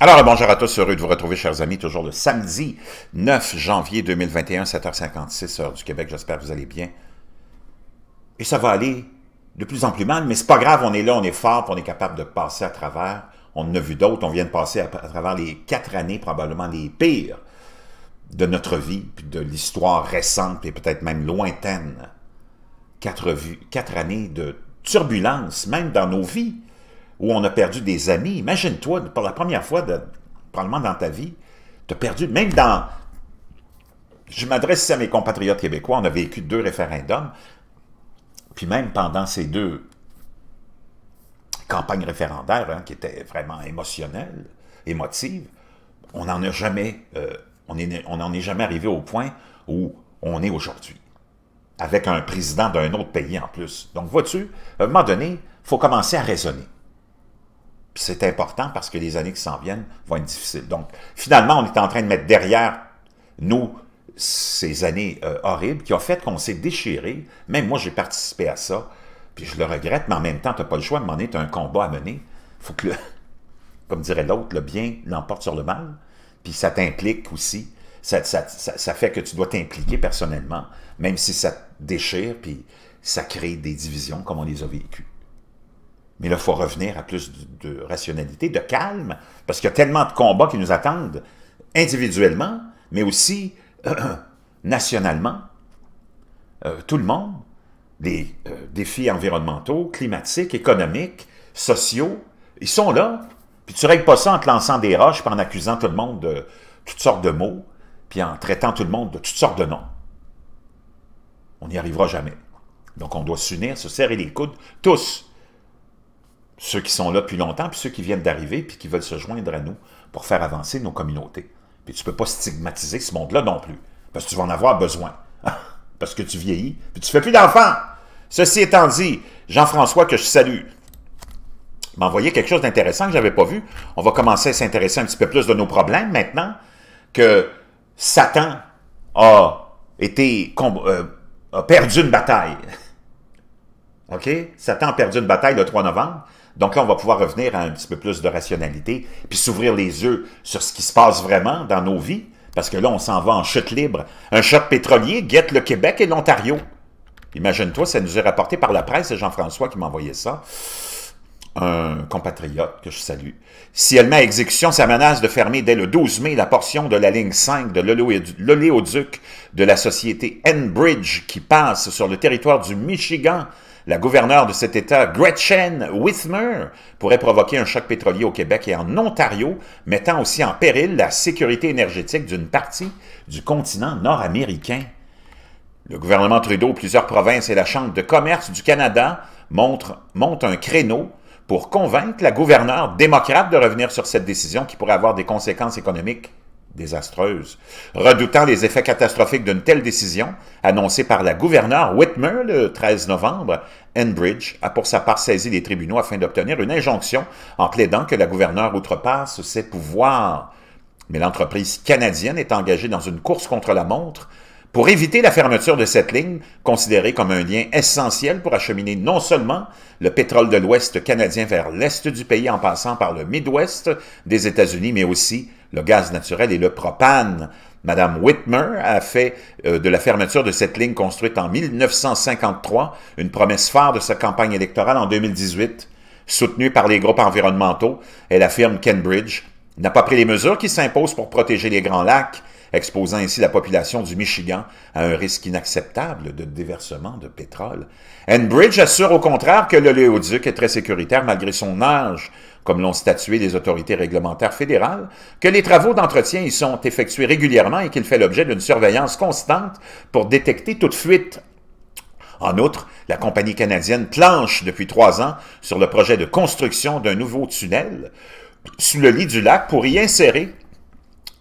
Alors, bonjour à tous, heureux de vous retrouver, chers amis, toujours le samedi 9 janvier 2021, 7h56, heure du Québec. J'espère que vous allez bien. Et ça va aller de plus en plus mal, mais c'est pas grave, on est là, on est fort, on est capable de passer à travers. On en a vu d'autres, on vient de passer à, travers les quatre années, probablement les pires de notre vie, puis de l'histoire récente, et peut-être même lointaine. Quatre, quatre années de turbulence, même dans nos vies où on a perdu des amis. Imagine-toi, pour la première fois, probablement dans ta vie, tu as perdu, même dans... Je m'adresse à mes compatriotes québécois, on a vécu deux référendums, puis même pendant ces deux campagnes référendaires, hein, qui étaient vraiment émotionnelles, émotives, on n'en a jamais... Euh, on n'en est jamais arrivé au point où on est aujourd'hui avec un président d'un autre pays en plus. Donc, vois-tu, à un moment donné, il faut commencer à raisonner c'est important parce que les années qui s'en viennent vont être difficiles. Donc, finalement, on est en train de mettre derrière nous ces années euh, horribles qui ont fait qu'on s'est déchiré. Même moi, j'ai participé à ça, puis je le regrette, mais en même temps, tu n'as pas le choix. de un tu as un combat à mener. faut que, comme dirait l'autre, le bien l'emporte sur le mal. Puis ça t'implique aussi. Ça, fait que tu dois t'impliquer personnellement, même si ça te déchire, puis ça crée des divisions comme on les a vécues. Mais là, il faut revenir à plus de, rationalité, de calme, parce qu'il y a tellement de combats qui nous attendent, individuellement, mais aussi nationalement. Euh, tout le monde, les euh, défis environnementaux, climatiques, économiques, sociaux, ils sont là. Puis tu ne règles pas ça en te lançant des roches, en accusant tout le monde de toutes sortes de mots, puis en traitant tout le monde de toutes sortes de noms. On n'y arrivera jamais. Donc on doit s'unir, se serrer les coudes, tous, ceux qui sont là depuis longtemps, puis ceux qui viennent d'arriver, puis qui veulent se joindre à nous pour faire avancer nos communautés. Puis tu ne peux pas stigmatiser ce monde-là non plus, parce que tu vas en avoir besoin. parce que tu vieillis, puis tu ne fais plus d'enfants. Ceci étant dit, Jean-François, que je salue, m'a envoyé quelque chose d'intéressant que je n'avais pas vu. On va commencer à s'intéresser un petit peu plus de nos problèmes maintenant que Satan a été euh, a perdu une bataille. OK? Satan a perdu une bataille le 3 novembre. Donc là, on va pouvoir revenir à un petit peu plus de rationalité, puis s'ouvrir les yeux sur ce qui se passe vraiment dans nos vies, parce que là, on s'en va en chute libre. Un choc pétrolier guette le Québec et l'Ontario. Imagine-toi, ça nous est rapporté par la presse, c'est Jean-François qui m'envoyait ça. Un compatriote que je salue. Si elle met à exécution sa menace de fermer dès le 12 mai la portion de la ligne 5 de l'oléoduc de la société Enbridge qui passe sur le territoire du Michigan la gouverneure de cet État, Gretchen Whitmer, pourrait provoquer un choc pétrolier au Québec et en Ontario, mettant aussi en péril la sécurité énergétique d'une partie du continent nord-américain. Le gouvernement Trudeau, plusieurs provinces et la Chambre de commerce du Canada montrent, montent un créneau pour convaincre la gouverneure démocrate de revenir sur cette décision qui pourrait avoir des conséquences économiques désastreuse. Redoutant les effets catastrophiques d'une telle décision, annoncée par la gouverneure Whitmer le 13 novembre, Enbridge a pour sa part saisi les tribunaux afin d'obtenir une injonction en plaidant que la gouverneure outrepasse ses pouvoirs. Mais l'entreprise canadienne est engagée dans une course contre la montre pour éviter la fermeture de cette ligne, considérée comme un lien essentiel pour acheminer non seulement le pétrole de l'Ouest canadien vers l'Est du pays en passant par le Midwest des États-Unis, mais aussi le gaz naturel et le propane. Madame Whitmer a fait euh, de la fermeture de cette ligne construite en 1953 une promesse phare de sa campagne électorale en 2018. Soutenue par les groupes environnementaux, elle affirme Kenbridge n'a pas pris les mesures qui s'imposent pour protéger les grands lacs exposant ainsi la population du Michigan à un risque inacceptable de déversement de pétrole. Enbridge assure au contraire que le l'oléoduc est très sécuritaire malgré son âge, comme l'ont statué les autorités réglementaires fédérales, que les travaux d'entretien y sont effectués régulièrement et qu'il fait l'objet d'une surveillance constante pour détecter toute fuite en outre, la compagnie canadienne planche depuis trois ans sur le projet de construction d'un nouveau tunnel sous le lit du lac pour y insérer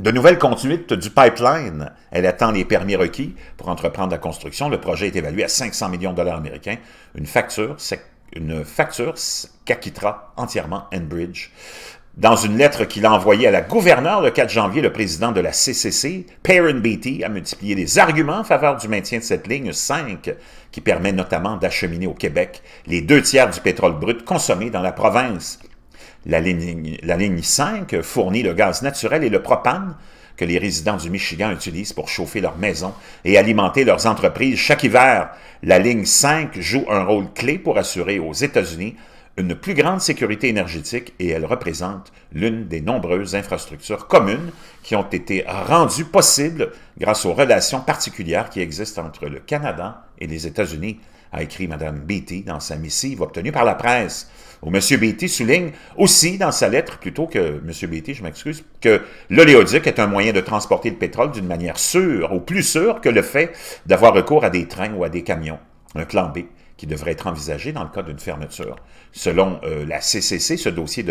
de nouvelles conduites du pipeline. Elle attend les permis requis pour entreprendre la construction. Le projet est évalué à 500 millions de dollars américains. Une facture, une facture qu'acquittera entièrement Enbridge. Dans une lettre qu'il a envoyée à la gouverneure le 4 janvier, le président de la CCC, Perrin Beatty, a multiplié les arguments en faveur du maintien de cette ligne 5, qui permet notamment d'acheminer au Québec les deux tiers du pétrole brut consommé dans la province. La ligne, la 5 fournit le gaz naturel et le propane que les résidents du Michigan utilisent pour chauffer leurs maisons et alimenter leurs entreprises chaque hiver. La ligne 5 joue un rôle clé pour assurer aux États-Unis une plus grande sécurité énergétique et elle représente l'une des nombreuses infrastructures communes qui ont été rendues possibles grâce aux relations particulières qui existent entre le Canada et les États-Unis, a écrit Mme Beatty dans sa missive obtenue par la presse. Monsieur M. Beatty souligne aussi dans sa lettre, plutôt que M. Beatty, je m'excuse, que l'oléoduc est un moyen de transporter le pétrole d'une manière sûre, ou plus sûre que le fait d'avoir recours à des trains ou à des camions. Un plan B qui devrait être envisagé dans le cas d'une fermeture. Selon euh, la CCC, ce dossier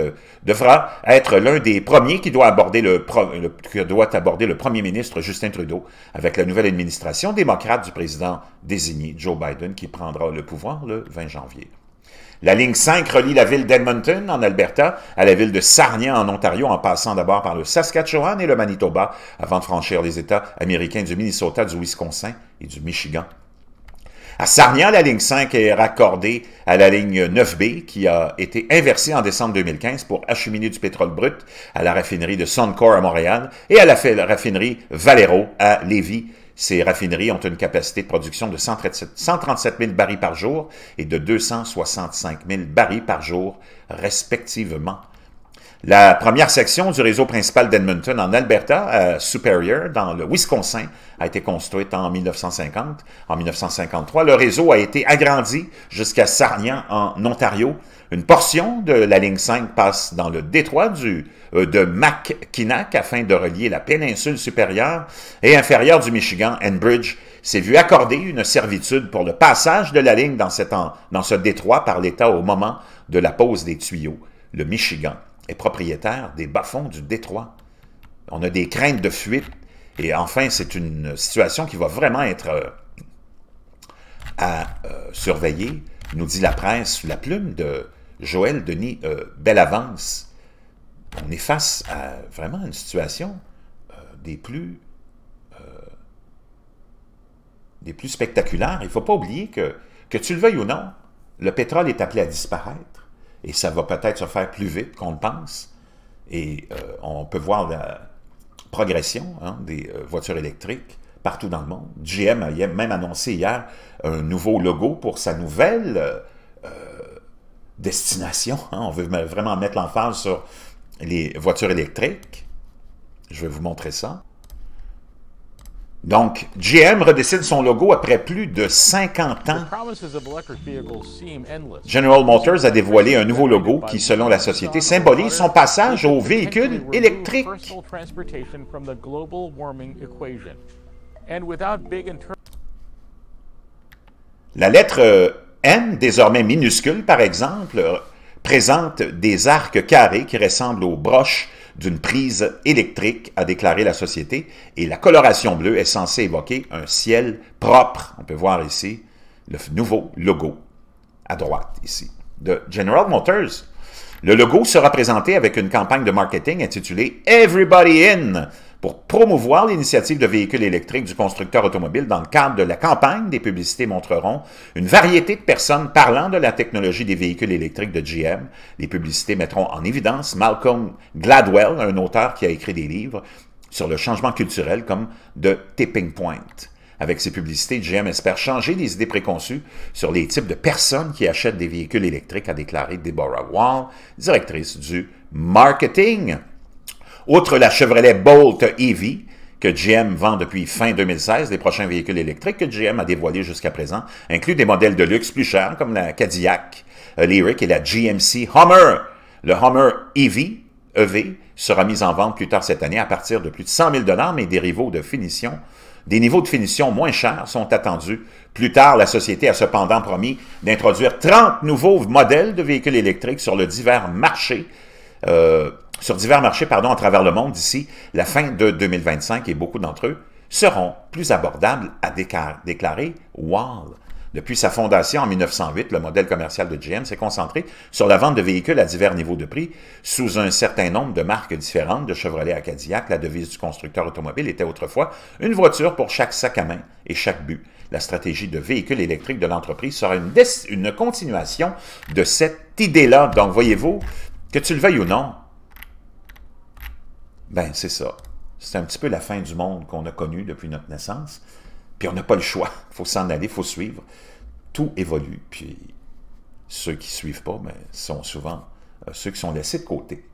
devra être l'un des premiers qui aborder le, doit aborder le premier ministre Justin Trudeau avec la nouvelle administration démocrate du président désigné Joe Biden qui prendra le pouvoir le 20 janvier. La ligne 5 relie la ville d'Edmonton, en Alberta, à la ville de Sarnia, en Ontario, en passant d'abord par le Saskatchewan et le Manitoba, avant de franchir les États américains du Minnesota, du Wisconsin et du Michigan. À Sarnia, la ligne 5 est raccordée à la ligne 9B qui a été inversée en décembre 2015 pour acheminer du pétrole brut à la raffinerie de Suncor à Montréal et à la raffinerie Valero à Lévis ces raffineries ont une capacité de production de 137 000 barils par jour et de 265 000 barils par jour, respectivement. La première section du réseau principal d'Edmonton en Alberta, à Superior, dans le Wisconsin, a été construite en 1950. En 1953, le réseau a été agrandi jusqu'à Sarnia, en Ontario. Une portion de la ligne 5 passe dans le détroit du euh, de Mackinac afin de relier la péninsule supérieure et inférieure du Michigan, Enbridge s'est vu accorder une servitude pour le passage de la ligne dans, ce détroit par l'État au moment de la pose des tuyaux. Le Michigan est propriétaire des bas-fonds du détroit. On a des craintes de fuite et enfin, c'est une situation qui va vraiment être euh, à euh, surveiller, nous dit la presse sous la plume de Joël Denis Bellavance, on est face à vraiment une situation euh, des plus euh, des plus spectaculaires. Il ne faut pas oublier que, que tu le veuilles ou non, le pétrole est appelé à disparaître et ça va peut-être se faire plus vite qu'on le pense. Et euh, on peut voir la progression hein, des voitures électriques partout dans le monde. GM a même annoncé hier un nouveau logo pour sa nouvelle destination. Hein. On veut vraiment mettre l'emphase sur les voitures électriques. Je vais vous montrer ça. Donc, GM redessine son logo après plus de 50 ans. General Motors a dévoilé un nouveau logo qui, selon la société, symbolise son passage aux véhicules électriques. La lettre euh, N, désormais minuscule par exemple, présente des arcs carrés qui ressemblent aux broches d'une prise électrique, a déclaré la société, et la coloration bleue est censée évoquer un ciel propre. On peut voir ici le nouveau logo à droite, ici, de General Motors. Le logo sera présenté avec une campagne de marketing intitulée Everybody In, pour promouvoir l'initiative de véhicules électriques du constructeur automobile dans le cadre de la campagne des publicités montreront une variété de personnes parlant de la technologie des véhicules électriques de GM. Les publicités mettront en évidence Malcolm Gladwell, un auteur qui a écrit des livres sur le changement culturel comme de tipping point. Avec ces publicités, GM espère changer les idées préconçues sur les types de personnes qui achètent des véhicules électriques, a déclaré Deborah Wall, directrice du marketing Outre la Chevrolet Bolt EV, que GM vend depuis fin 2016, les prochains véhicules électriques que GM a dévoilés jusqu'à présent incluent des modèles de luxe plus chers comme la Cadillac euh, Lyric et la GMC Hummer. Le Hummer EV, e sera mis en vente plus tard cette année à partir de plus de 100 000 mais des rivaux de finition, des niveaux de finition moins chers sont attendus. Plus tard, la société a cependant promis d'introduire 30 nouveaux modèles de véhicules électriques sur le divers marché. Euh, sur divers marchés pardon, à travers le monde d'ici la fin de 2025 et beaucoup d'entre eux seront plus abordables à déclarer wall ». Depuis sa fondation en 1908, le modèle commercial de GM s'est concentré sur la vente de véhicules à divers niveaux de prix sous un certain nombre de marques différentes. De Chevrolet à Cadillac, la devise du constructeur automobile était autrefois une voiture pour chaque sac à main et chaque but. La stratégie de véhicules électriques de l'entreprise sera une, une continuation de cette idée-là. Donc, voyez-vous, que tu le veuilles ou non, ben c'est ça. C'est un petit peu la fin du monde qu'on a connue depuis notre naissance. Puis on n'a pas le choix. Il faut s'en aller, il faut suivre. Tout évolue. Puis ceux qui ne suivent pas mais ben, sont souvent euh, ceux qui sont laissés de côté.